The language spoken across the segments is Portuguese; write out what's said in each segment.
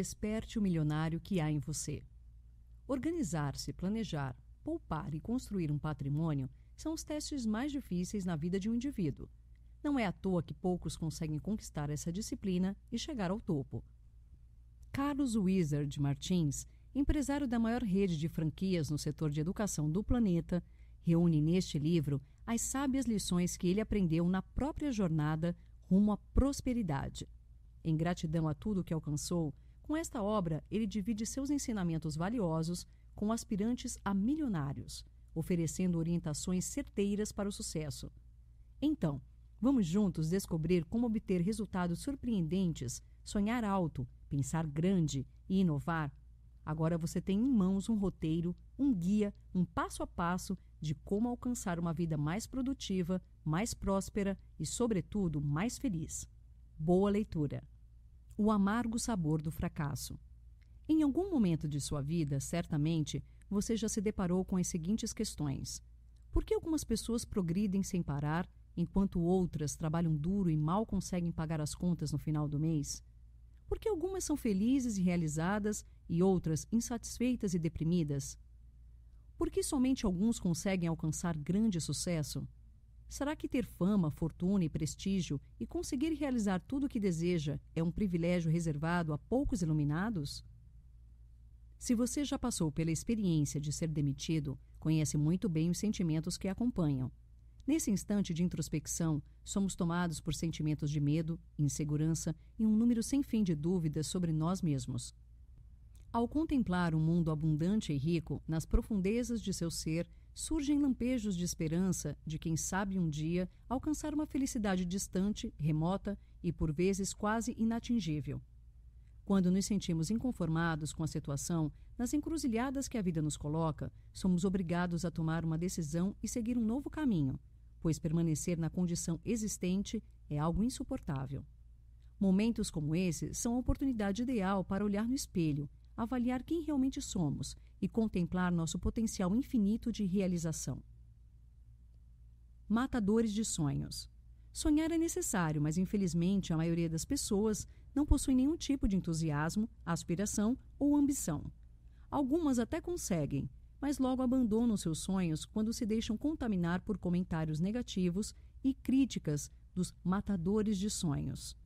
Desperte o milionário que há em você. Organizar-se, planejar, poupar e construir um patrimônio são os testes mais difíceis na vida de um indivíduo. Não é à toa que poucos conseguem conquistar essa disciplina e chegar ao topo. Carlos Wizard Martins, empresário da maior rede de franquias no setor de educação do planeta, reúne neste livro as sábias lições que ele aprendeu na própria jornada rumo à prosperidade. Em gratidão a tudo que alcançou, com esta obra, ele divide seus ensinamentos valiosos com aspirantes a milionários, oferecendo orientações certeiras para o sucesso. Então, vamos juntos descobrir como obter resultados surpreendentes, sonhar alto, pensar grande e inovar? Agora você tem em mãos um roteiro, um guia, um passo a passo de como alcançar uma vida mais produtiva, mais próspera e, sobretudo, mais feliz. Boa leitura! o amargo sabor do fracasso. Em algum momento de sua vida, certamente, você já se deparou com as seguintes questões: Por que algumas pessoas progridem sem parar, enquanto outras trabalham duro e mal conseguem pagar as contas no final do mês? Por que algumas são felizes e realizadas e outras insatisfeitas e deprimidas? Por que somente alguns conseguem alcançar grande sucesso? Será que ter fama, fortuna e prestígio e conseguir realizar tudo o que deseja é um privilégio reservado a poucos iluminados? Se você já passou pela experiência de ser demitido, conhece muito bem os sentimentos que acompanham. Nesse instante de introspecção, somos tomados por sentimentos de medo, insegurança e um número sem fim de dúvidas sobre nós mesmos. Ao contemplar um mundo abundante e rico, nas profundezas de seu ser, surgem lampejos de esperança de quem sabe um dia alcançar uma felicidade distante, remota e por vezes quase inatingível. Quando nos sentimos inconformados com a situação, nas encruzilhadas que a vida nos coloca, somos obrigados a tomar uma decisão e seguir um novo caminho, pois permanecer na condição existente é algo insuportável. Momentos como esse são a oportunidade ideal para olhar no espelho, avaliar quem realmente somos e contemplar nosso potencial infinito de realização. Matadores de sonhos. Sonhar é necessário, mas infelizmente a maioria das pessoas não possui nenhum tipo de entusiasmo, aspiração ou ambição. Algumas até conseguem, mas logo abandonam seus sonhos quando se deixam contaminar por comentários negativos e críticas dos matadores de sonhos.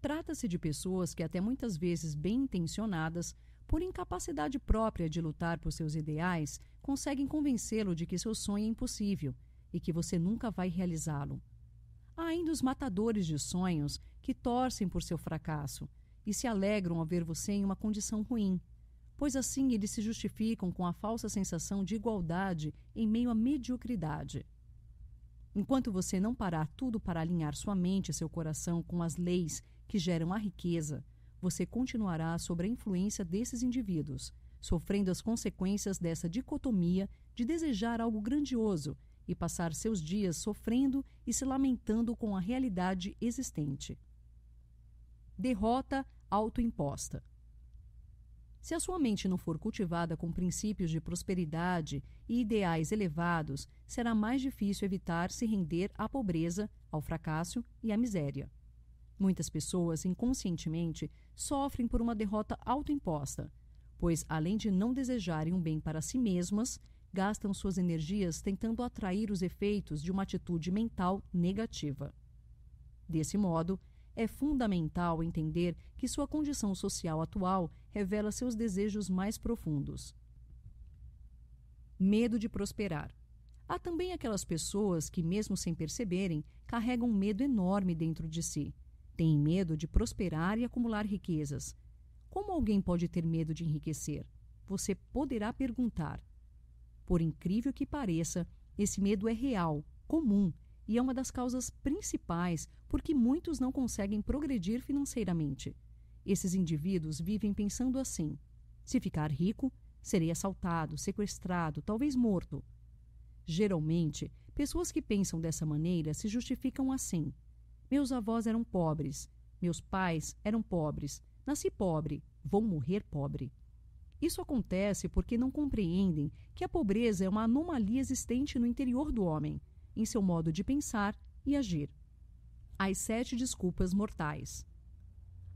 Trata-se de pessoas que, até muitas vezes bem intencionadas, por incapacidade própria de lutar por seus ideais, conseguem convencê-lo de que seu sonho é impossível e que você nunca vai realizá-lo. Há ainda os matadores de sonhos que torcem por seu fracasso e se alegram ao ver você em uma condição ruim, pois assim eles se justificam com a falsa sensação de igualdade em meio à mediocridade. Enquanto você não parar tudo para alinhar sua mente e seu coração com as leis que geram a riqueza, você continuará sob a influência desses indivíduos, sofrendo as consequências dessa dicotomia de desejar algo grandioso e passar seus dias sofrendo e se lamentando com a realidade existente. Derrota autoimposta. Se a sua mente não for cultivada com princípios de prosperidade e ideais elevados, será mais difícil evitar se render à pobreza, ao fracasso e à miséria. Muitas pessoas, inconscientemente, sofrem por uma derrota autoimposta, pois, além de não desejarem um bem para si mesmas, gastam suas energias tentando atrair os efeitos de uma atitude mental negativa. Desse modo, é fundamental entender que sua condição social atual revela seus desejos mais profundos. Medo de prosperar. Há também aquelas pessoas que, mesmo sem perceberem, carregam um medo enorme dentro de si. Tem medo de prosperar e acumular riquezas. Como alguém pode ter medo de enriquecer? Você poderá perguntar. Por incrível que pareça, esse medo é real, comum e é uma das causas principais por que muitos não conseguem progredir financeiramente. Esses indivíduos vivem pensando assim: se ficar rico, serei assaltado, sequestrado, talvez morto. Geralmente, pessoas que pensam dessa maneira se justificam assim: meus avós eram pobres, meus pais eram pobres, nasci pobre, vou morrer pobre. Isso acontece porque não compreendem que a pobreza é uma anomalia existente no interior do homem, em seu modo de pensar e agir. As sete desculpas mortais.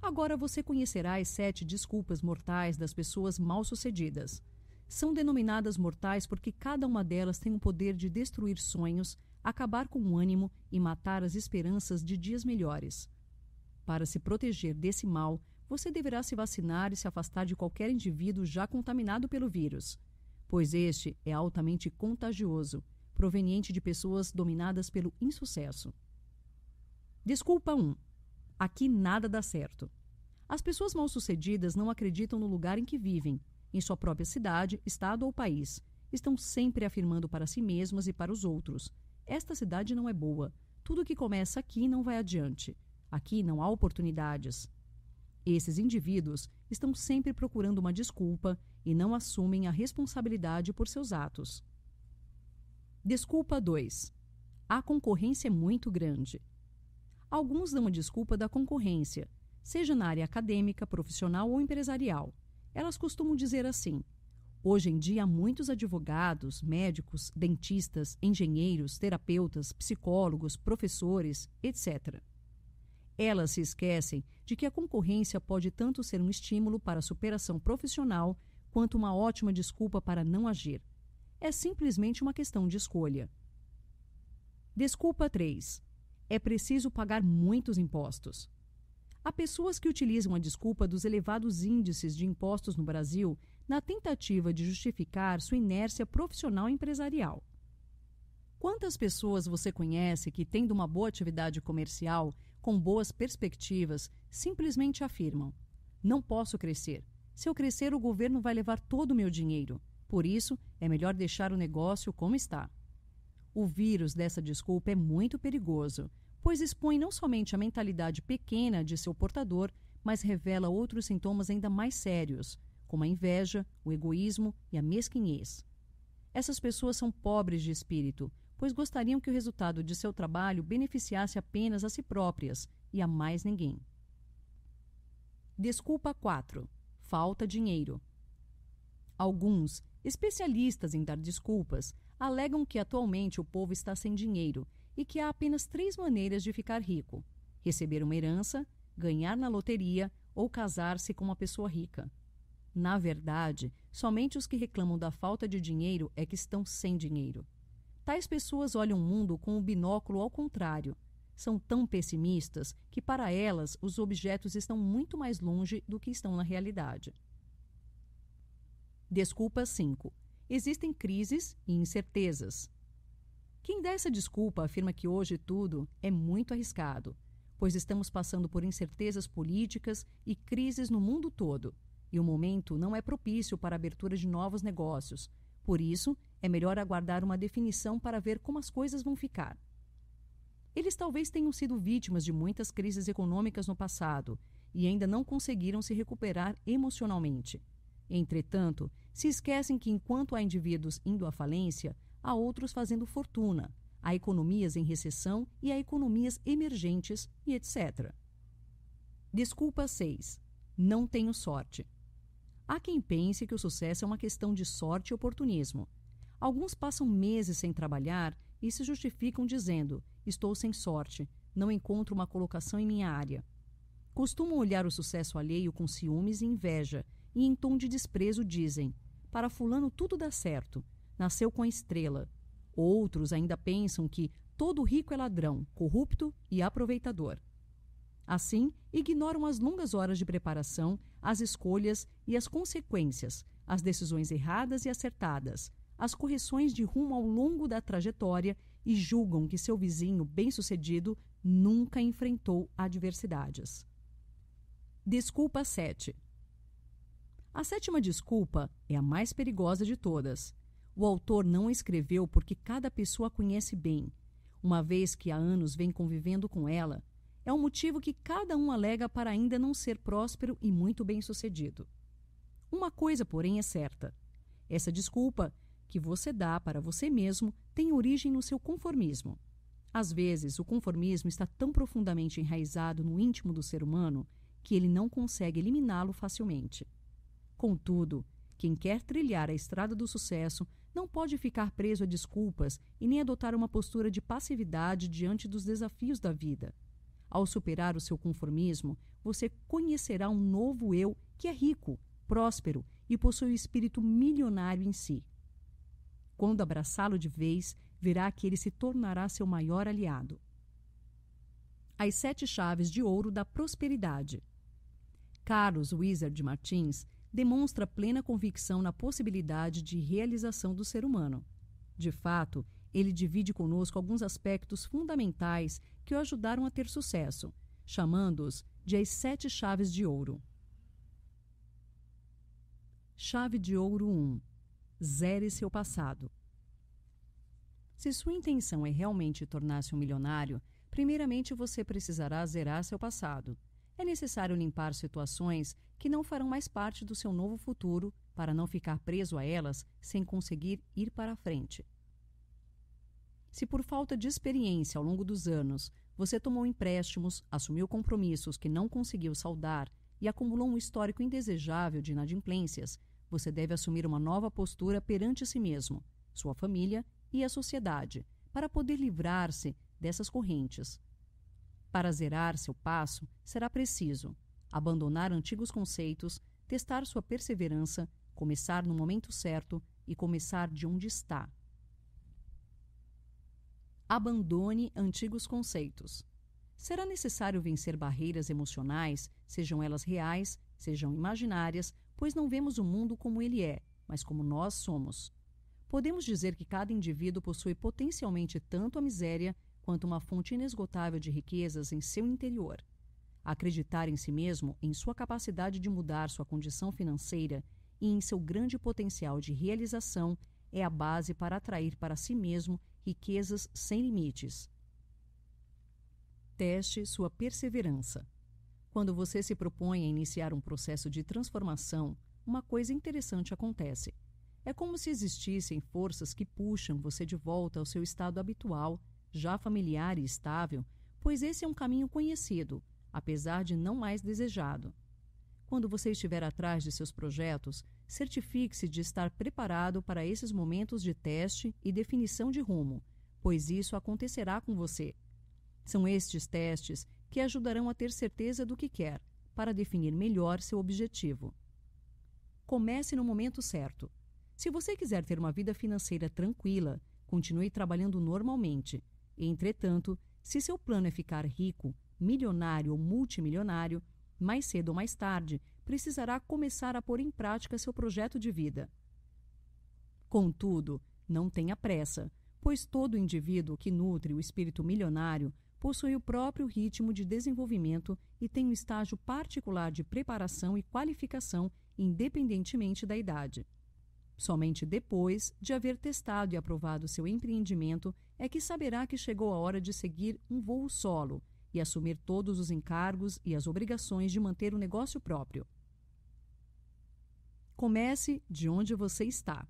Agora você conhecerá as sete desculpas mortais das pessoas mal-sucedidas. São denominadas mortais porque cada uma delas tem o poder de destruir sonhos, acabar com o ânimo e matar as esperanças de dias melhores. Para se proteger desse mal, você deverá se vacinar e se afastar de qualquer indivíduo já contaminado pelo vírus, pois este é altamente contagioso, proveniente de pessoas dominadas pelo insucesso. Desculpa 1. Um, aqui nada dá certo. As pessoas mal-sucedidas não acreditam no lugar em que vivem, em sua própria cidade, estado ou país. Estão sempre afirmando para si mesmas e para os outros esta cidade não é boa. Tudo que começa aqui não vai adiante. Aqui não há oportunidades. Esses indivíduos estão sempre procurando uma desculpa e não assumem a responsabilidade por seus atos. Desculpa 2. A concorrência é muito grande. Alguns dão a desculpa da concorrência, seja na área acadêmica, profissional ou empresarial. Elas costumam dizer assim: Hoje em dia, muitos advogados, médicos, dentistas, engenheiros, terapeutas, psicólogos, professores, etc. Elas se esquecem de que a concorrência pode tanto ser um estímulo para a superação profissional quanto uma ótima desculpa para não agir. É simplesmente uma questão de escolha. Desculpa 3. É preciso pagar muitos impostos. Há pessoas que utilizam a desculpa dos elevados índices de impostos no Brasil na tentativa de justificar sua inércia profissional empresarial. Quantas pessoas você conhece que, tendo uma boa atividade comercial, com boas perspectivas, simplesmente afirmam: Não posso crescer. Se eu crescer, o governo vai levar todo o meu dinheiro. Por isso, é melhor deixar o negócio como está. O vírus dessa desculpa é muito perigoso, pois expõe não somente a mentalidade pequena de seu portador, mas revela outros sintomas ainda mais sérios, como a inveja, o egoísmo e a mesquinhez. Essas pessoas são pobres de espírito, pois gostariam que o resultado de seu trabalho beneficiasse apenas a si próprias e a mais ninguém. Desculpa 4. Falta dinheiro. Alguns, especialistas em dar desculpas, alegam que atualmente o povo está sem dinheiro e que há apenas três maneiras de ficar rico: receber uma herança, ganhar na loteria ou casar-se com uma pessoa rica. Na verdade, somente os que reclamam da falta de dinheiro é que estão sem dinheiro. Tais pessoas olham o mundo com o binóculo ao contrário. São tão pessimistas que, para elas, os objetos estão muito mais longe do que estão na realidade. Desculpa 5. Existem crises e incertezas. Quem dá essa desculpa afirma que hoje tudo é muito arriscado, pois estamos passando por incertezas políticas e crises no mundo todo e o momento não é propício para a abertura de novos negócios. Por isso, é melhor aguardar uma definição para ver como as coisas vão ficar. Eles talvez tenham sido vítimas de muitas crises econômicas no passado e ainda não conseguiram se recuperar emocionalmente. Entretanto, se esquecem que enquanto há indivíduos indo à falência, há outros fazendo fortuna, há economias em recessão e há economias emergentes e etc. Desculpa 6. Não tenho sorte. Há quem pense que o sucesso é uma questão de sorte e oportunismo. Alguns passam meses sem trabalhar e se justificam dizendo: Estou sem sorte, não encontro uma colocação em minha área. Costumam olhar o sucesso alheio com ciúmes e inveja, e em tom de desprezo dizem: Para Fulano tudo dá certo, nasceu com a estrela. Outros ainda pensam que todo rico é ladrão, corrupto e aproveitador. Assim, ignoram as longas horas de preparação, as escolhas e as consequências, as decisões erradas e acertadas, as correções de rumo ao longo da trajetória e julgam que seu vizinho bem-sucedido nunca enfrentou adversidades. Desculpa 7. A sétima desculpa é a mais perigosa de todas. O autor não escreveu porque cada pessoa a conhece bem, uma vez que há anos vem convivendo com ela é um motivo que cada um alega para ainda não ser próspero e muito bem-sucedido. Uma coisa, porém, é certa: essa desculpa que você dá para você mesmo tem origem no seu conformismo. Às vezes, o conformismo está tão profundamente enraizado no íntimo do ser humano que ele não consegue eliminá-lo facilmente. Contudo, quem quer trilhar a estrada do sucesso não pode ficar preso a desculpas e nem adotar uma postura de passividade diante dos desafios da vida. Ao superar o seu conformismo, você conhecerá um novo eu que é rico, próspero e possui o um espírito milionário em si. Quando abraçá-lo de vez, verá que ele se tornará seu maior aliado. As Sete Chaves de Ouro da Prosperidade. Carlos Wizard Martins demonstra plena convicção na possibilidade de realização do ser humano. De fato, ele divide conosco alguns aspectos fundamentais que o ajudaram a ter sucesso, chamando-os de as sete chaves de ouro. Chave de ouro 1. Zere seu passado. Se sua intenção é realmente tornar-se um milionário, primeiramente você precisará zerar seu passado. É necessário limpar situações que não farão mais parte do seu novo futuro para não ficar preso a elas sem conseguir ir para a frente. Se por falta de experiência ao longo dos anos você tomou empréstimos, assumiu compromissos que não conseguiu saldar e acumulou um histórico indesejável de inadimplências, você deve assumir uma nova postura perante si mesmo, sua família e a sociedade, para poder livrar-se dessas correntes. Para zerar seu passo, será preciso abandonar antigos conceitos, testar sua perseverança, começar no momento certo e começar de onde está abandone antigos conceitos. Será necessário vencer barreiras emocionais, sejam elas reais, sejam imaginárias, pois não vemos o mundo como ele é, mas como nós somos. Podemos dizer que cada indivíduo possui potencialmente tanto a miséria quanto uma fonte inesgotável de riquezas em seu interior. Acreditar em si mesmo, em sua capacidade de mudar sua condição financeira e em seu grande potencial de realização é a base para atrair para si mesmo riquezas sem limites. Teste sua perseverança. Quando você se propõe a iniciar um processo de transformação, uma coisa interessante acontece. É como se existissem forças que puxam você de volta ao seu estado habitual, já familiar e estável, pois esse é um caminho conhecido, apesar de não mais desejado. Quando você estiver atrás de seus projetos, certifique-se de estar preparado para esses momentos de teste e definição de rumo, pois isso acontecerá com você. São estes testes que ajudarão a ter certeza do que quer, para definir melhor seu objetivo. Comece no momento certo. Se você quiser ter uma vida financeira tranquila, continue trabalhando normalmente. Entretanto, se seu plano é ficar rico, milionário ou multimilionário, mais cedo ou mais tarde, precisará começar a pôr em prática seu projeto de vida. Contudo, não tenha pressa, pois todo indivíduo que nutre o espírito milionário possui o próprio ritmo de desenvolvimento e tem um estágio particular de preparação e qualificação, independentemente da idade. Somente depois de haver testado e aprovado seu empreendimento é que saberá que chegou a hora de seguir um voo solo e assumir todos os encargos e as obrigações de manter o negócio próprio. Comece de onde você está.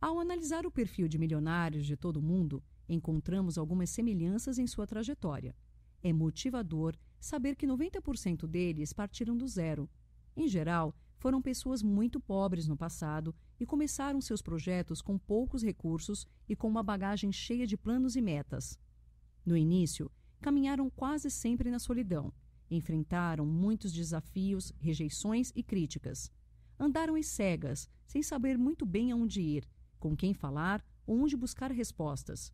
Ao analisar o perfil de milionários de todo o mundo, encontramos algumas semelhanças em sua trajetória. É motivador saber que 90% deles partiram do zero. Em geral, foram pessoas muito pobres no passado e começaram seus projetos com poucos recursos e com uma bagagem cheia de planos e metas. No início, caminharam quase sempre na solidão. Enfrentaram muitos desafios, rejeições e críticas. Andaram em cegas, sem saber muito bem aonde ir, com quem falar ou onde buscar respostas.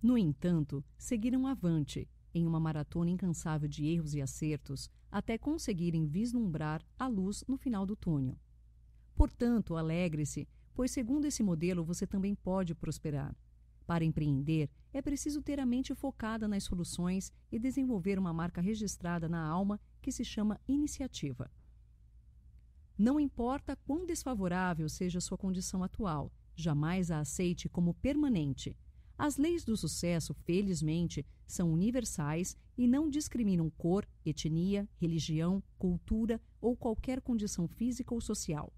No entanto, seguiram avante, em uma maratona incansável de erros e acertos, até conseguirem vislumbrar a luz no final do túnel. Portanto, alegre-se, pois segundo esse modelo você também pode prosperar. Para empreender, é preciso ter a mente focada nas soluções e desenvolver uma marca registrada na alma que se chama iniciativa. Não importa quão desfavorável seja sua condição atual, jamais a aceite como permanente. As leis do sucesso, felizmente, são universais e não discriminam cor, etnia, religião, cultura ou qualquer condição física ou social.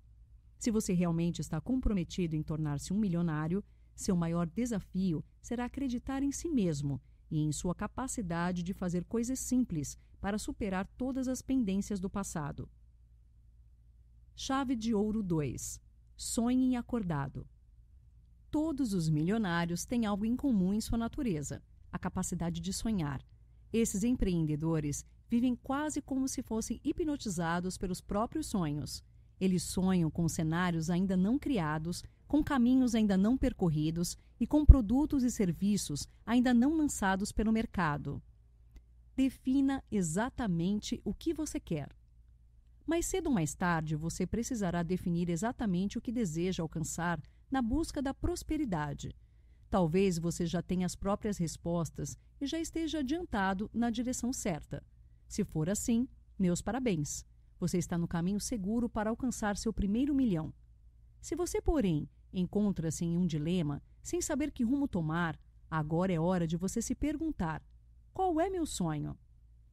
Se você realmente está comprometido em tornar-se um milionário, seu maior desafio será acreditar em si mesmo e em sua capacidade de fazer coisas simples para superar todas as pendências do passado. Chave de Ouro 2 Sonhe acordado. Todos os milionários têm algo em comum em sua natureza: a capacidade de sonhar. Esses empreendedores vivem quase como se fossem hipnotizados pelos próprios sonhos. Eles sonham com cenários ainda não criados, com caminhos ainda não percorridos e com produtos e serviços ainda não lançados pelo mercado. Defina exatamente o que você quer. Mais cedo ou mais tarde, você precisará definir exatamente o que deseja alcançar na busca da prosperidade. Talvez você já tenha as próprias respostas e já esteja adiantado na direção certa. Se for assim, meus parabéns! Você está no caminho seguro para alcançar seu primeiro milhão. Se você, porém, Encontra-se em assim, um dilema, sem saber que rumo tomar. Agora é hora de você se perguntar: qual é meu sonho?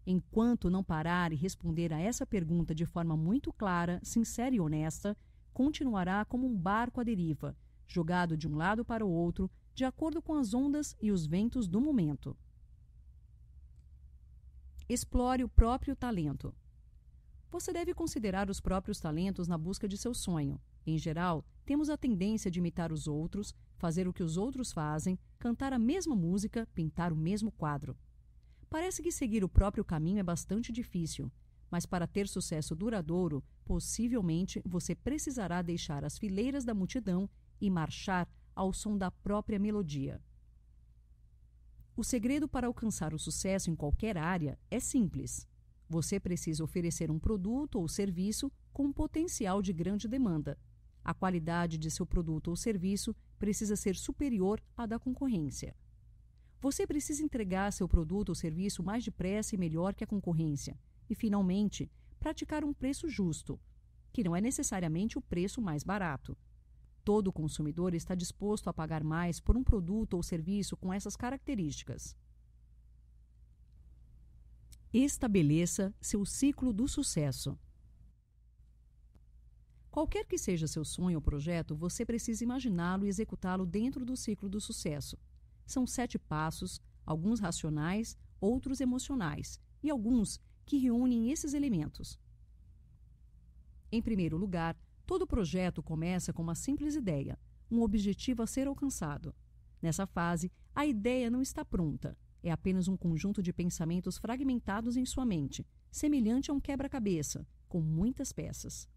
Enquanto não parar e responder a essa pergunta de forma muito clara, sincera e honesta, continuará como um barco à deriva, jogado de um lado para o outro, de acordo com as ondas e os ventos do momento. Explore o próprio talento. Você deve considerar os próprios talentos na busca de seu sonho. Em geral, temos a tendência de imitar os outros, fazer o que os outros fazem, cantar a mesma música, pintar o mesmo quadro. Parece que seguir o próprio caminho é bastante difícil, mas para ter sucesso duradouro, possivelmente você precisará deixar as fileiras da multidão e marchar ao som da própria melodia. O segredo para alcançar o sucesso em qualquer área é simples. Você precisa oferecer um produto ou serviço com um potencial de grande demanda. A qualidade de seu produto ou serviço precisa ser superior à da concorrência. Você precisa entregar seu produto ou serviço mais depressa e melhor que a concorrência. E, finalmente, praticar um preço justo, que não é necessariamente o preço mais barato. Todo consumidor está disposto a pagar mais por um produto ou serviço com essas características. Estabeleça seu ciclo do sucesso. Qualquer que seja seu sonho ou projeto, você precisa imaginá-lo e executá-lo dentro do ciclo do sucesso. São sete passos, alguns racionais, outros emocionais, e alguns que reúnem esses elementos. Em primeiro lugar, todo projeto começa com uma simples ideia, um objetivo a ser alcançado. Nessa fase, a ideia não está pronta, é apenas um conjunto de pensamentos fragmentados em sua mente, semelhante a um quebra-cabeça, com muitas peças.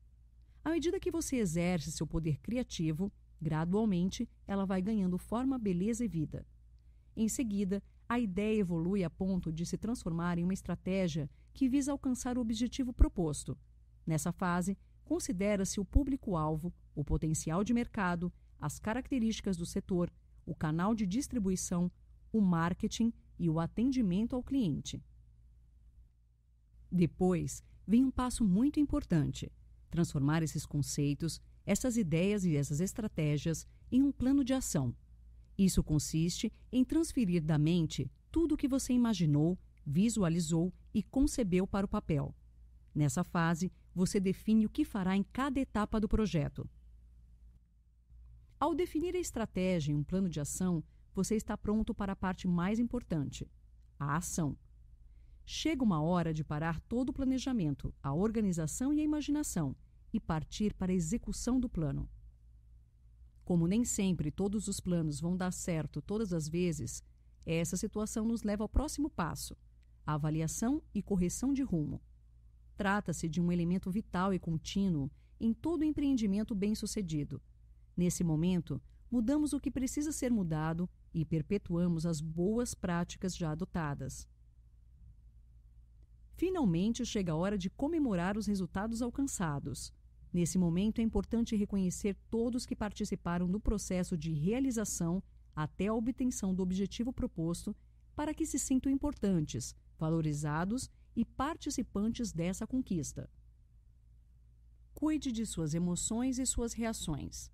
À medida que você exerce seu poder criativo, gradualmente ela vai ganhando forma, beleza e vida. Em seguida, a ideia evolui a ponto de se transformar em uma estratégia que visa alcançar o objetivo proposto. Nessa fase, considera-se o público-alvo, o potencial de mercado, as características do setor, o canal de distribuição, o marketing e o atendimento ao cliente. Depois, vem um passo muito importante transformar esses conceitos, essas ideias e essas estratégias em um plano de ação. Isso consiste em transferir da mente tudo o que você imaginou, visualizou e concebeu para o papel. Nessa fase, você define o que fará em cada etapa do projeto. Ao definir a estratégia e um plano de ação, você está pronto para a parte mais importante, a ação Chega uma hora de parar todo o planejamento, a organização e a imaginação e partir para a execução do plano. Como nem sempre todos os planos vão dar certo todas as vezes, essa situação nos leva ao próximo passo: a avaliação e correção de rumo. Trata-se de um elemento vital e contínuo em todo empreendimento bem-sucedido. Nesse momento, mudamos o que precisa ser mudado e perpetuamos as boas práticas já adotadas. Finalmente chega a hora de comemorar os resultados alcançados. Nesse momento é importante reconhecer todos que participaram do processo de realização até a obtenção do objetivo proposto para que se sintam importantes, valorizados e participantes dessa conquista. Cuide de suas emoções e suas reações.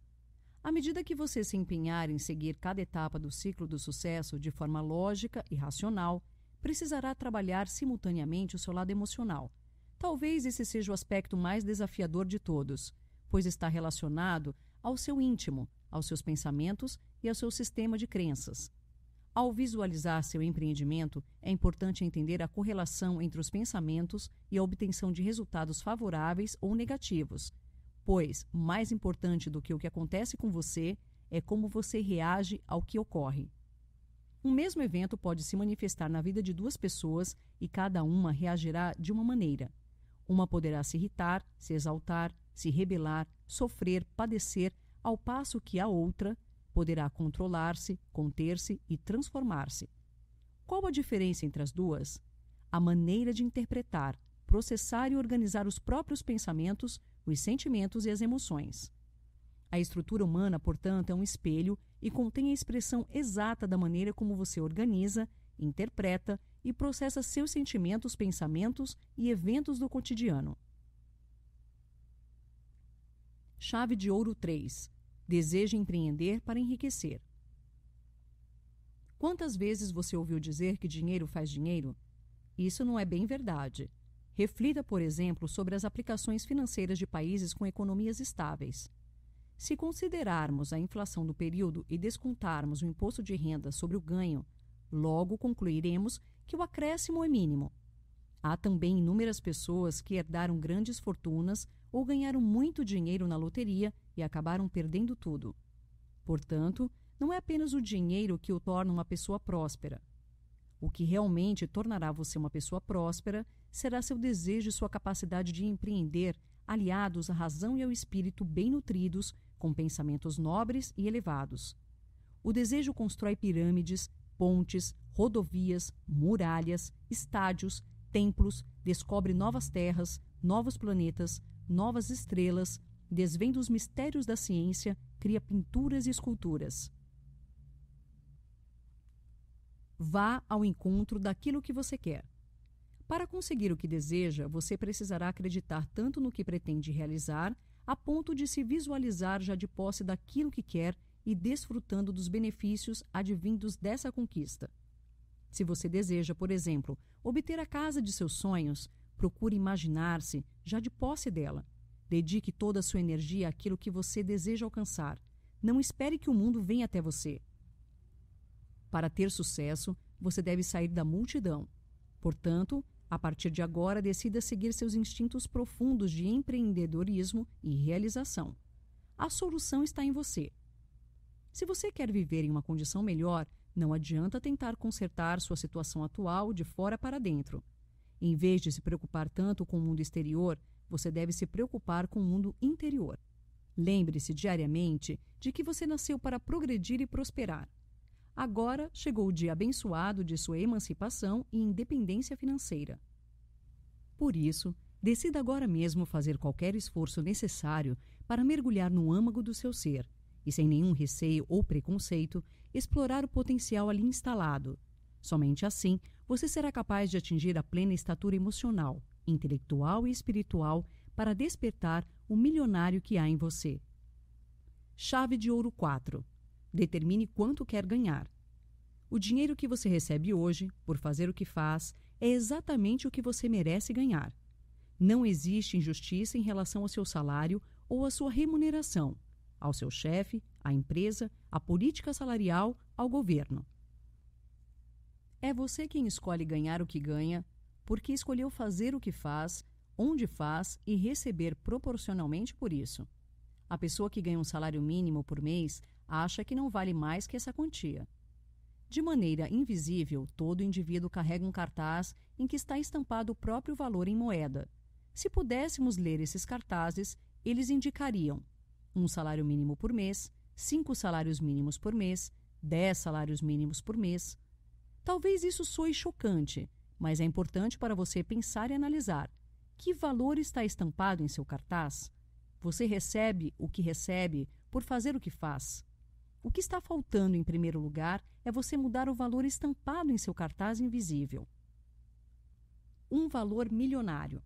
À medida que você se empenhar em seguir cada etapa do ciclo do sucesso de forma lógica e racional, precisará trabalhar simultaneamente o seu lado emocional. Talvez esse seja o aspecto mais desafiador de todos, pois está relacionado ao seu íntimo, aos seus pensamentos e ao seu sistema de crenças. Ao visualizar seu empreendimento, é importante entender a correlação entre os pensamentos e a obtenção de resultados favoráveis ou negativos, pois mais importante do que o que acontece com você é como você reage ao que ocorre. Um mesmo evento pode se manifestar na vida de duas pessoas e cada uma reagirá de uma maneira. Uma poderá se irritar, se exaltar, se rebelar, sofrer, padecer, ao passo que a outra poderá controlar-se, conter-se e transformar-se. Qual a diferença entre as duas? A maneira de interpretar, processar e organizar os próprios pensamentos, os sentimentos e as emoções. A estrutura humana, portanto, é um espelho e contém a expressão exata da maneira como você organiza, interpreta e processa seus sentimentos, pensamentos e eventos do cotidiano. Chave de ouro 3. Deseja empreender para enriquecer. Quantas vezes você ouviu dizer que dinheiro faz dinheiro? Isso não é bem verdade. Reflita, por exemplo, sobre as aplicações financeiras de países com economias estáveis. Se considerarmos a inflação do período e descontarmos o imposto de renda sobre o ganho, logo concluiremos que o acréscimo é mínimo. Há também inúmeras pessoas que herdaram grandes fortunas ou ganharam muito dinheiro na loteria e acabaram perdendo tudo. Portanto, não é apenas o dinheiro que o torna uma pessoa próspera. O que realmente tornará você uma pessoa próspera será seu desejo e sua capacidade de empreender, aliados à razão e ao espírito bem nutridos com pensamentos nobres e elevados. O desejo constrói pirâmides, pontes, rodovias, muralhas, estádios, templos, descobre novas terras, novos planetas, novas estrelas, desvenda os mistérios da ciência, cria pinturas e esculturas. Vá ao encontro daquilo que você quer. Para conseguir o que deseja, você precisará acreditar tanto no que pretende realizar a ponto de se visualizar já de posse daquilo que quer e desfrutando dos benefícios advindos dessa conquista. Se você deseja, por exemplo, obter a casa de seus sonhos, procure imaginar-se já de posse dela. Dedique toda a sua energia àquilo que você deseja alcançar. Não espere que o mundo venha até você. Para ter sucesso, você deve sair da multidão. Portanto, a partir de agora, decida seguir seus instintos profundos de empreendedorismo e realização. A solução está em você. Se você quer viver em uma condição melhor, não adianta tentar consertar sua situação atual de fora para dentro. Em vez de se preocupar tanto com o mundo exterior, você deve se preocupar com o mundo interior. Lembre-se diariamente de que você nasceu para progredir e prosperar. Agora chegou o dia abençoado de sua emancipação e independência financeira. Por isso, decida agora mesmo fazer qualquer esforço necessário para mergulhar no âmago do seu ser e, sem nenhum receio ou preconceito, explorar o potencial ali instalado. Somente assim você será capaz de atingir a plena estatura emocional, intelectual e espiritual para despertar o milionário que há em você. Chave de Ouro 4 Determine quanto quer ganhar. O dinheiro que você recebe hoje, por fazer o que faz, é exatamente o que você merece ganhar. Não existe injustiça em relação ao seu salário ou à sua remuneração, ao seu chefe, à empresa, à política salarial, ao governo. É você quem escolhe ganhar o que ganha, porque escolheu fazer o que faz, onde faz e receber proporcionalmente por isso. A pessoa que ganha um salário mínimo por mês acha que não vale mais que essa quantia. De maneira invisível, todo indivíduo carrega um cartaz em que está estampado o próprio valor em moeda. Se pudéssemos ler esses cartazes, eles indicariam um salário mínimo por mês, cinco salários mínimos por mês, dez salários mínimos por mês. Talvez isso soe chocante, mas é importante para você pensar e analisar. Que valor está estampado em seu cartaz? Você recebe o que recebe por fazer o que faz. O que está faltando, em primeiro lugar, é você mudar o valor estampado em seu cartaz invisível. Um valor milionário.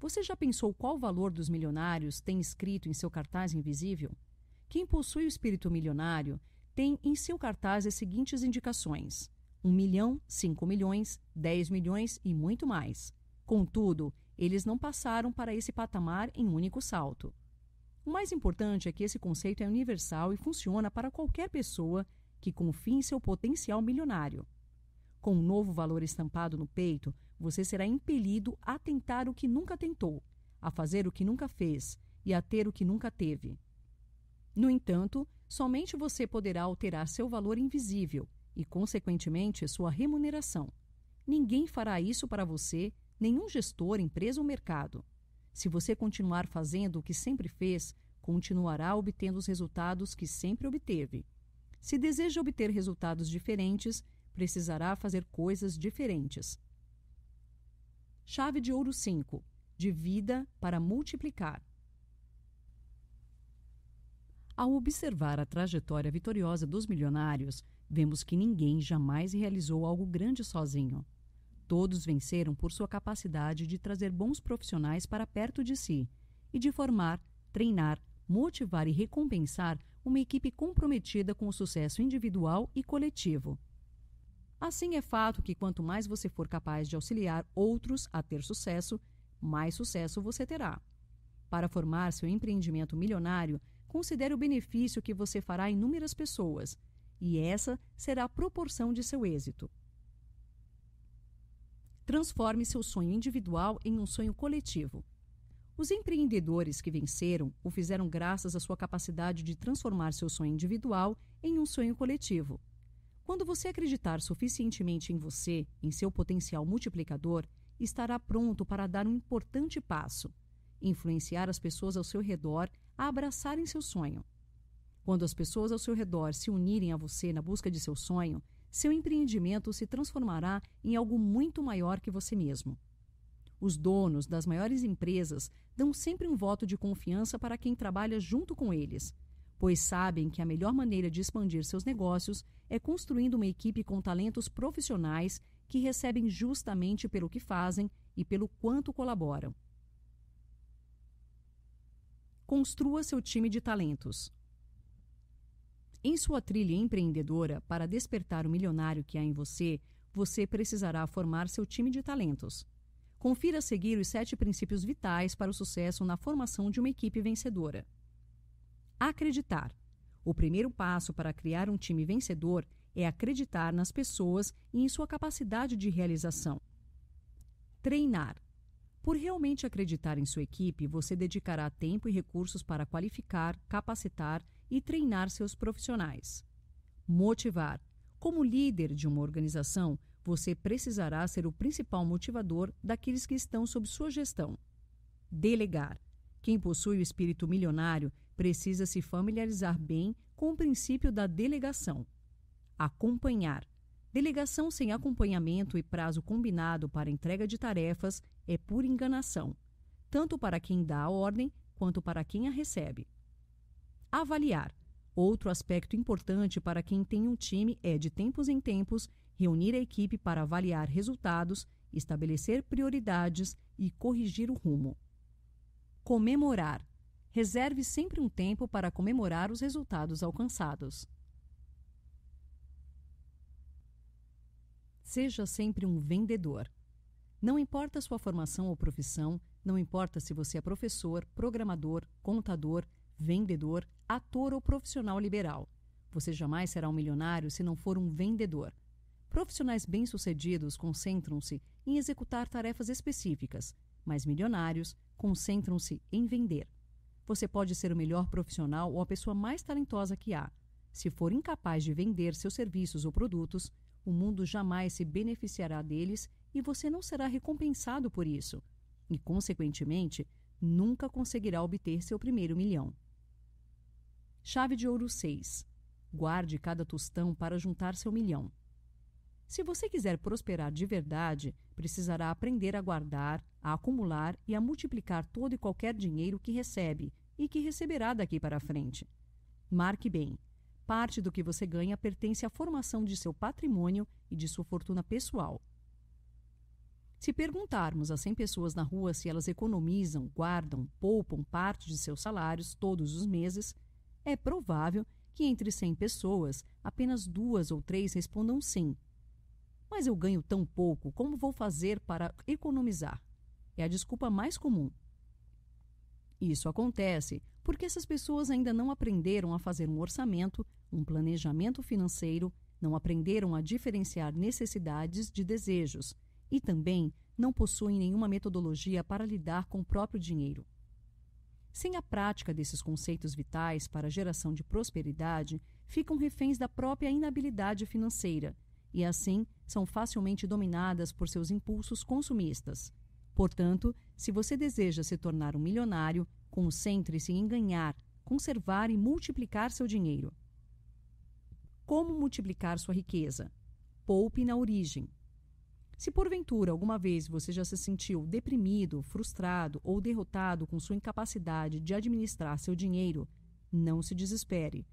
Você já pensou qual valor dos milionários tem escrito em seu cartaz invisível? Quem possui o espírito milionário tem em seu cartaz as seguintes indicações: 1 milhão, 5 milhões, 10 milhões e muito mais. Contudo, eles não passaram para esse patamar em um único salto. O mais importante é que esse conceito é universal e funciona para qualquer pessoa que confie em seu potencial milionário. Com um novo valor estampado no peito, você será impelido a tentar o que nunca tentou, a fazer o que nunca fez e a ter o que nunca teve. No entanto, somente você poderá alterar seu valor invisível e, consequentemente, sua remuneração. Ninguém fará isso para você nenhum gestor, empresa ou mercado. Se você continuar fazendo o que sempre fez, continuará obtendo os resultados que sempre obteve. Se deseja obter resultados diferentes, precisará fazer coisas diferentes. Chave de ouro 5: vida para multiplicar. Ao observar a trajetória vitoriosa dos milionários, vemos que ninguém jamais realizou algo grande sozinho. Todos venceram por sua capacidade de trazer bons profissionais para perto de si e de formar, treinar, motivar e recompensar uma equipe comprometida com o sucesso individual e coletivo. Assim, é fato que quanto mais você for capaz de auxiliar outros a ter sucesso, mais sucesso você terá. Para formar seu empreendimento milionário, considere o benefício que você fará a inúmeras pessoas, e essa será a proporção de seu êxito. Transforme seu sonho individual em um sonho coletivo. Os empreendedores que venceram o fizeram graças à sua capacidade de transformar seu sonho individual em um sonho coletivo. Quando você acreditar suficientemente em você, em seu potencial multiplicador, estará pronto para dar um importante passo: influenciar as pessoas ao seu redor a abraçarem seu sonho. Quando as pessoas ao seu redor se unirem a você na busca de seu sonho, seu empreendimento se transformará em algo muito maior que você mesmo. Os donos das maiores empresas dão sempre um voto de confiança para quem trabalha junto com eles, pois sabem que a melhor maneira de expandir seus negócios é construindo uma equipe com talentos profissionais que recebem justamente pelo que fazem e pelo quanto colaboram. Construa seu time de talentos. Em sua trilha empreendedora, para despertar o milionário que há em você, você precisará formar seu time de talentos. Confira a seguir os sete princípios vitais para o sucesso na formação de uma equipe vencedora. Acreditar. O primeiro passo para criar um time vencedor é acreditar nas pessoas e em sua capacidade de realização. Treinar. Por realmente acreditar em sua equipe, você dedicará tempo e recursos para qualificar, capacitar e treinar seus profissionais. Motivar. Como líder de uma organização, você precisará ser o principal motivador daqueles que estão sob sua gestão. Delegar. Quem possui o espírito milionário precisa se familiarizar bem com o princípio da delegação. Acompanhar. Delegação sem acompanhamento e prazo combinado para entrega de tarefas é pura enganação, tanto para quem dá a ordem quanto para quem a recebe avaliar. Outro aspecto importante para quem tem um time é, de tempos em tempos, reunir a equipe para avaliar resultados, estabelecer prioridades e corrigir o rumo. Comemorar. Reserve sempre um tempo para comemorar os resultados alcançados. Seja sempre um vendedor. Não importa sua formação ou profissão, não importa se você é professor, programador, contador, vendedor, ator ou profissional liberal. Você jamais será um milionário se não for um vendedor. Profissionais bem-sucedidos concentram-se em executar tarefas específicas, mas milionários concentram-se em vender. Você pode ser o melhor profissional ou a pessoa mais talentosa que há. Se for incapaz de vender seus serviços ou produtos, o mundo jamais se beneficiará deles e você não será recompensado por isso. E, consequentemente, nunca conseguirá obter seu primeiro milhão. Chave de ouro 6. Guarde cada tostão para juntar seu milhão. Se você quiser prosperar de verdade, precisará aprender a guardar, a acumular e a multiplicar todo e qualquer dinheiro que recebe e que receberá daqui para frente. Marque bem: parte do que você ganha pertence à formação de seu patrimônio e de sua fortuna pessoal. Se perguntarmos a 100 pessoas na rua se elas economizam, guardam, poupam parte de seus salários todos os meses, é provável que entre 100 pessoas, apenas duas ou três respondam sim. Mas eu ganho tão pouco, como vou fazer para economizar? É a desculpa mais comum. Isso acontece porque essas pessoas ainda não aprenderam a fazer um orçamento, um planejamento financeiro, não aprenderam a diferenciar necessidades de desejos e também não possuem nenhuma metodologia para lidar com o próprio dinheiro. Sem a prática desses conceitos vitais para a geração de prosperidade, ficam reféns da própria inabilidade financeira e, assim, são facilmente dominadas por seus impulsos consumistas. Portanto, se você deseja se tornar um milionário, concentre-se em ganhar, conservar e multiplicar seu dinheiro. Como multiplicar sua riqueza? Poupe na origem. Se porventura alguma vez você já se sentiu deprimido, frustrado ou derrotado com sua incapacidade de administrar seu dinheiro, não se desespere.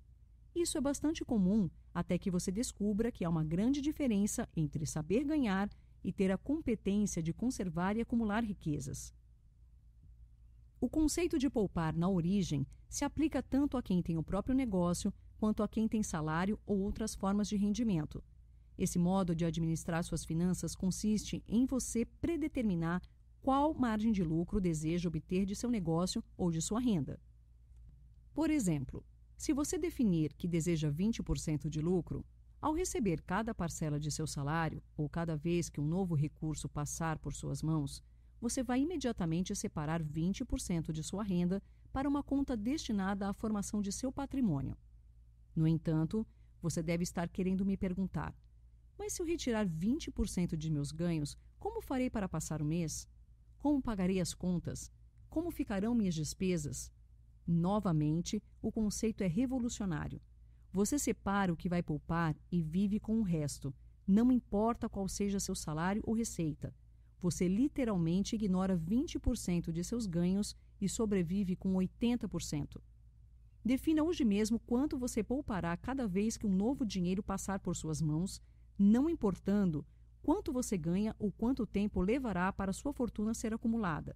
Isso é bastante comum até que você descubra que há uma grande diferença entre saber ganhar e ter a competência de conservar e acumular riquezas. O conceito de poupar na origem se aplica tanto a quem tem o próprio negócio quanto a quem tem salário ou outras formas de rendimento. Esse modo de administrar suas finanças consiste em você predeterminar qual margem de lucro deseja obter de seu negócio ou de sua renda. Por exemplo, se você definir que deseja 20% de lucro, ao receber cada parcela de seu salário ou cada vez que um novo recurso passar por suas mãos, você vai imediatamente separar 20% de sua renda para uma conta destinada à formação de seu patrimônio. No entanto, você deve estar querendo me perguntar: mas se eu retirar 20% de meus ganhos, como farei para passar o mês? Como pagarei as contas? Como ficarão minhas despesas? Novamente, o conceito é revolucionário. Você separa o que vai poupar e vive com o resto, não importa qual seja seu salário ou receita. Você literalmente ignora 20% de seus ganhos e sobrevive com 80%. Defina hoje mesmo quanto você poupará cada vez que um novo dinheiro passar por suas mãos não importando quanto você ganha ou quanto tempo levará para sua fortuna ser acumulada.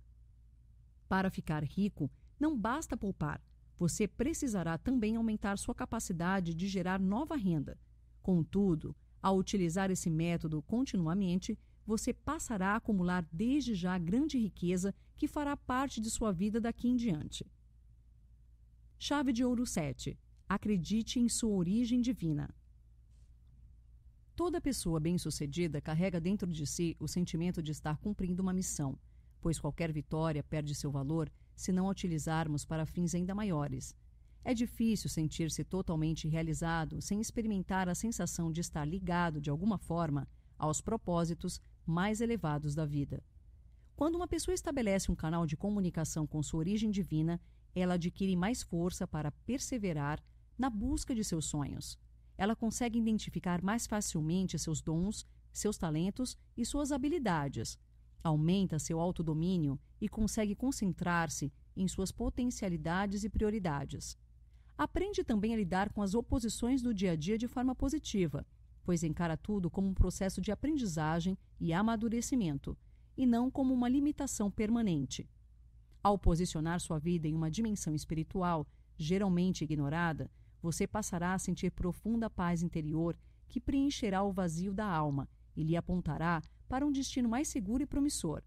Para ficar rico, não basta poupar, você precisará também aumentar sua capacidade de gerar nova renda. Contudo, ao utilizar esse método continuamente, você passará a acumular desde já grande riqueza que fará parte de sua vida daqui em diante. Chave de ouro 7. Acredite em sua origem divina. Toda pessoa bem-sucedida carrega dentro de si o sentimento de estar cumprindo uma missão, pois qualquer vitória perde seu valor se não a utilizarmos para fins ainda maiores. É difícil sentir-se totalmente realizado sem experimentar a sensação de estar ligado, de alguma forma, aos propósitos mais elevados da vida. Quando uma pessoa estabelece um canal de comunicação com sua origem divina, ela adquire mais força para perseverar na busca de seus sonhos ela consegue identificar mais facilmente seus dons, seus talentos e suas habilidades. Aumenta seu autodomínio e consegue concentrar-se em suas potencialidades e prioridades. Aprende também a lidar com as oposições do dia a dia de forma positiva, pois encara tudo como um processo de aprendizagem e amadurecimento, e não como uma limitação permanente. Ao posicionar sua vida em uma dimensão espiritual, geralmente ignorada, você passará a sentir profunda paz interior que preencherá o vazio da alma e lhe apontará para um destino mais seguro e promissor.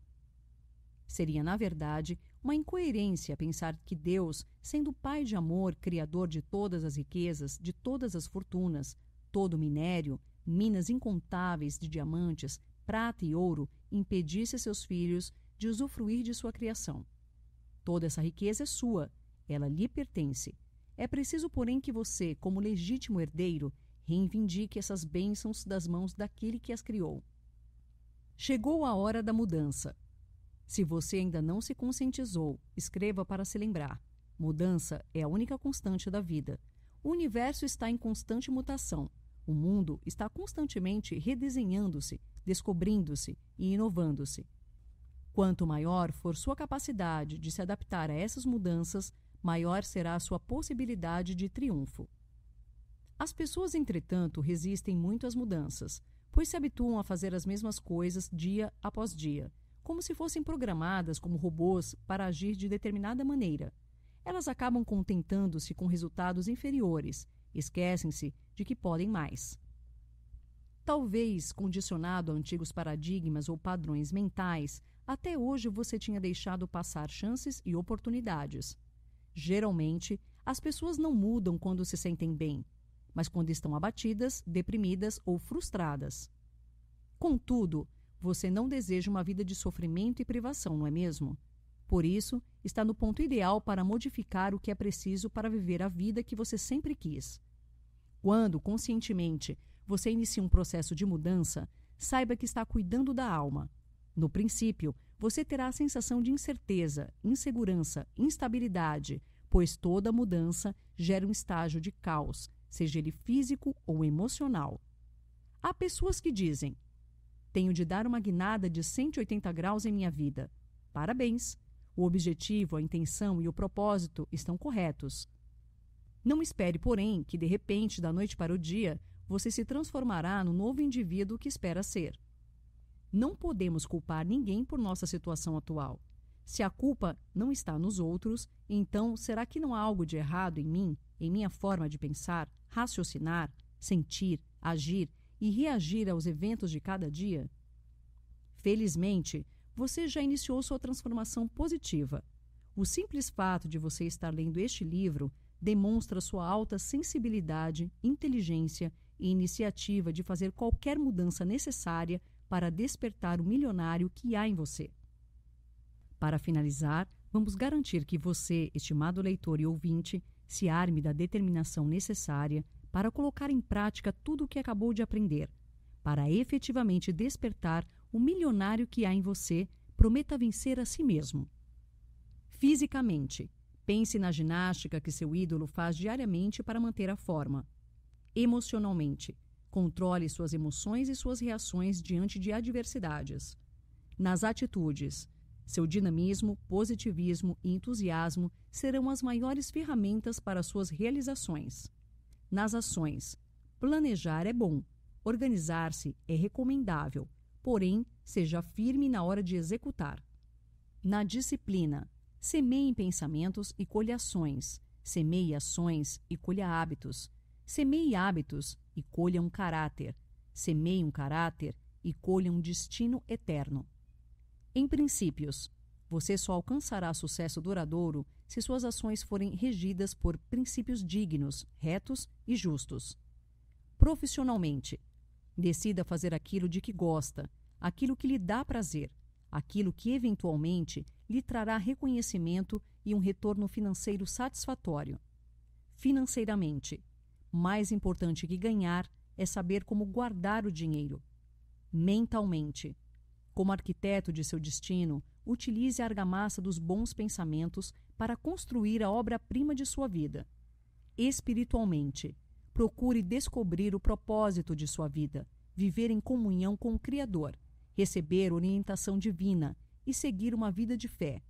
Seria, na verdade, uma incoerência pensar que Deus, sendo Pai de amor, Criador de todas as riquezas, de todas as fortunas, todo minério, minas incontáveis de diamantes, prata e ouro, impedisse a seus filhos de usufruir de sua criação. Toda essa riqueza é sua, ela lhe pertence é preciso, porém, que você, como legítimo herdeiro, reivindique essas bênçãos das mãos daquele que as criou. Chegou a hora da mudança. Se você ainda não se conscientizou, escreva para se lembrar. Mudança é a única constante da vida. O universo está em constante mutação. O mundo está constantemente redesenhando-se, descobrindo-se e inovando-se. Quanto maior for sua capacidade de se adaptar a essas mudanças, maior será a sua possibilidade de triunfo. As pessoas, entretanto, resistem muito às mudanças, pois se habituam a fazer as mesmas coisas dia após dia, como se fossem programadas como robôs para agir de determinada maneira. Elas acabam contentando-se com resultados inferiores, esquecem-se de que podem mais. Talvez, condicionado a antigos paradigmas ou padrões mentais, até hoje você tinha deixado passar chances e oportunidades. Geralmente, as pessoas não mudam quando se sentem bem, mas quando estão abatidas, deprimidas ou frustradas. Contudo, você não deseja uma vida de sofrimento e privação, não é mesmo? Por isso, está no ponto ideal para modificar o que é preciso para viver a vida que você sempre quis. Quando, conscientemente, você inicia um processo de mudança, saiba que está cuidando da alma. No princípio, você terá a sensação de incerteza, insegurança, instabilidade, pois toda mudança gera um estágio de caos, seja ele físico ou emocional. Há pessoas que dizem: tenho de dar uma guinada de 180 graus em minha vida. Parabéns! O objetivo, a intenção e o propósito estão corretos. Não espere, porém, que de repente, da noite para o dia, você se transformará no novo indivíduo que espera ser. Não podemos culpar ninguém por nossa situação atual. Se a culpa não está nos outros, então será que não há algo de errado em mim, em minha forma de pensar, raciocinar, sentir, agir e reagir aos eventos de cada dia? Felizmente, você já iniciou sua transformação positiva. O simples fato de você estar lendo este livro demonstra sua alta sensibilidade, inteligência e iniciativa de fazer qualquer mudança necessária para despertar o milionário que há em você. Para finalizar, vamos garantir que você, estimado leitor e ouvinte, se arme da determinação necessária para colocar em prática tudo o que acabou de aprender, para efetivamente despertar o milionário que há em você, prometa vencer a si mesmo. Fisicamente, pense na ginástica que seu ídolo faz diariamente para manter a forma. Emocionalmente, Controle suas emoções e suas reações diante de adversidades. Nas atitudes, seu dinamismo, positivismo e entusiasmo serão as maiores ferramentas para suas realizações. Nas ações, planejar é bom, organizar-se é recomendável, porém, seja firme na hora de executar. Na disciplina, semeie pensamentos e colhe ações, semeie ações e colha hábitos, semeie hábitos e colha um caráter, semeie um caráter e colha um destino eterno. Em princípios, você só alcançará sucesso duradouro se suas ações forem regidas por princípios dignos, retos e justos. Profissionalmente, decida fazer aquilo de que gosta, aquilo que lhe dá prazer, aquilo que eventualmente lhe trará reconhecimento e um retorno financeiro satisfatório. Financeiramente, mais importante que ganhar é saber como guardar o dinheiro. Mentalmente. Como arquiteto de seu destino, utilize a argamassa dos bons pensamentos para construir a obra-prima de sua vida. Espiritualmente, procure descobrir o propósito de sua vida, viver em comunhão com o Criador, receber orientação divina e seguir uma vida de fé.